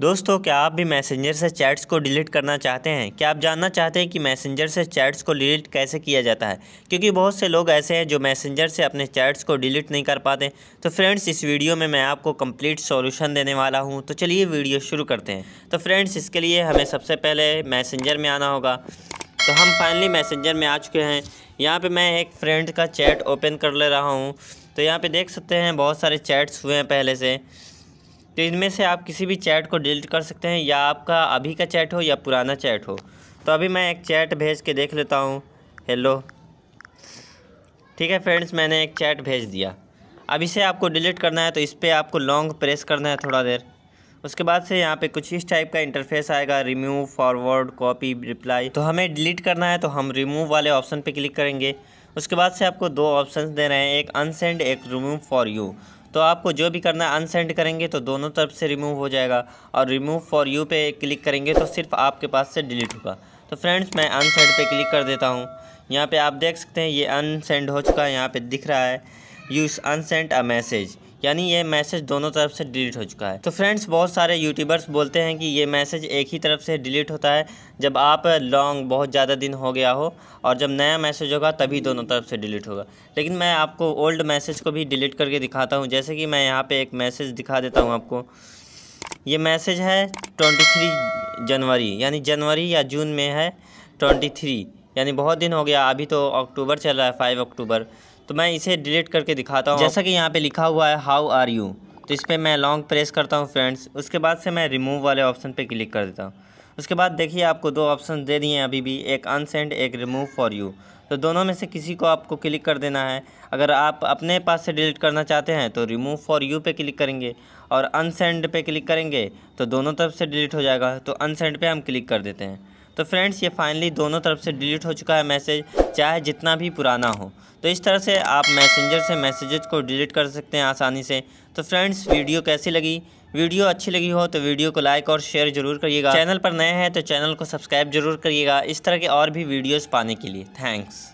दोस्तों क्या आप भी मैसेंजर से चैट्स को डिलीट करना चाहते हैं क्या आप जानना चाहते हैं कि मैसेंजर से चैट्स को डिलीट कैसे किया जाता है क्योंकि बहुत से लोग ऐसे हैं जो मैसेंजर से अपने चैट्स को डिलीट नहीं कर पाते तो फ्रेंड्स इस वीडियो में मैं आपको कंप्लीट सॉल्यूशन देने वाला हूं तो चलिए वीडियो शुरू करते हैं तो फ्रेंड्स इसके लिए हमें सबसे पहले मैसेंजर में आना होगा तो हम फाइनली मैसेंजर में आ चुके हैं यहाँ पर मैं एक फ्रेंड का चैट ओपन कर ले रहा हूँ तो यहाँ पर देख सकते हैं बहुत सारे चैट्स हुए हैं पहले से तो इनमें से आप किसी भी चैट को डिलीट कर सकते हैं या आपका अभी का चैट हो या पुराना चैट हो तो अभी मैं एक चैट भेज के देख लेता हूँ हेलो ठीक है फ्रेंड्स मैंने एक चैट भेज दिया अब इसे आपको डिलीट करना है तो इस पर आपको लॉन्ग प्रेस करना है थोड़ा देर उसके बाद से यहाँ पे कुछ इस टाइप का इंटरफेस आएगा रिमूव फॉरवर्ड कॉपी रिप्लाई तो हमें डिलीट करना है तो हम रिमूव वाले ऑप्शन पे क्लिक करेंगे उसके बाद से आपको दो ऑप्शन दे रहे हैं एक अनसेंड एक रिमूव फॉर यू तो आपको जो भी करना है अनसेंड करेंगे तो दोनों तरफ से रिमूव हो जाएगा और रिमूव फॉर यू पे क्लिक करेंगे तो सिर्फ आपके पास से डिलीट होगा तो फ्रेंड्स मैं अनसेंड पे क्लिक कर देता हूँ यहाँ पे आप देख सकते हैं ये अनसेंड हो चुका है यहाँ पे दिख रहा है यू अनसेंड अ मैसेज यानी ये मैसेज दोनों तरफ से डिलीट हो चुका है तो फ्रेंड्स बहुत सारे यूट्यूबर्स बोलते हैं कि ये मैसेज एक ही तरफ से डिलीट होता है जब आप लॉन्ग बहुत ज़्यादा दिन हो गया हो और जब नया मैसेज होगा तभी दोनों तरफ से डिलीट होगा लेकिन मैं आपको ओल्ड मैसेज को भी डिलीट करके दिखाता हूँ जैसे कि मैं यहाँ पर एक मैसेज दिखा देता हूँ आपको ये मैसेज है ट्वेंटी थ्री जनवरी यानी जनवरी या जून में है ट्वेंटी थ्री यानी बहुत दिन हो गया अभी तो अक्टूबर चल रहा है फाइव अक्टूबर तो मैं इसे डिलीट करके दिखाता हूँ जैसा कि यहाँ पे लिखा हुआ है हाउ आर यू तो इस पर मैं लॉन्ग प्रेस करता हूँ फ्रेंड्स उसके बाद से मैं रिमूव वाले ऑप्शन पे क्लिक कर देता हूँ उसके बाद देखिए आपको दो ऑप्शन दे दिए हैं अभी भी एक अनसेंड एक रिमूव फॉर यू तो दोनों में से किसी को आपको क्लिक कर देना है अगर आप अपने पास से डिलीट करना चाहते हैं तो रिमूव फॉर यू पे क्लिक करेंगे और अनसेंड पे क्लिक करेंगे तो दोनों तरफ से डिलीट हो जाएगा तो अनसेंड पे हम क्लिक कर देते हैं तो फ्रेंड्स ये फाइनली दोनों तरफ से डिलीट हो चुका है मैसेज चाहे जितना भी पुराना हो तो इस तरह से आप मैसेंजर से मैसेजेज को डिलीट कर सकते हैं आसानी से तो फ्रेंड्स वीडियो कैसी लगी वीडियो अच्छी लगी हो तो वीडियो को लाइक और शेयर जरूर करिएगा चैनल पर नए हैं तो चैनल को सब्सक्राइब जरूर करिएगा इस तरह के और भी वीडियोज़ पाने के लिए थैंक्स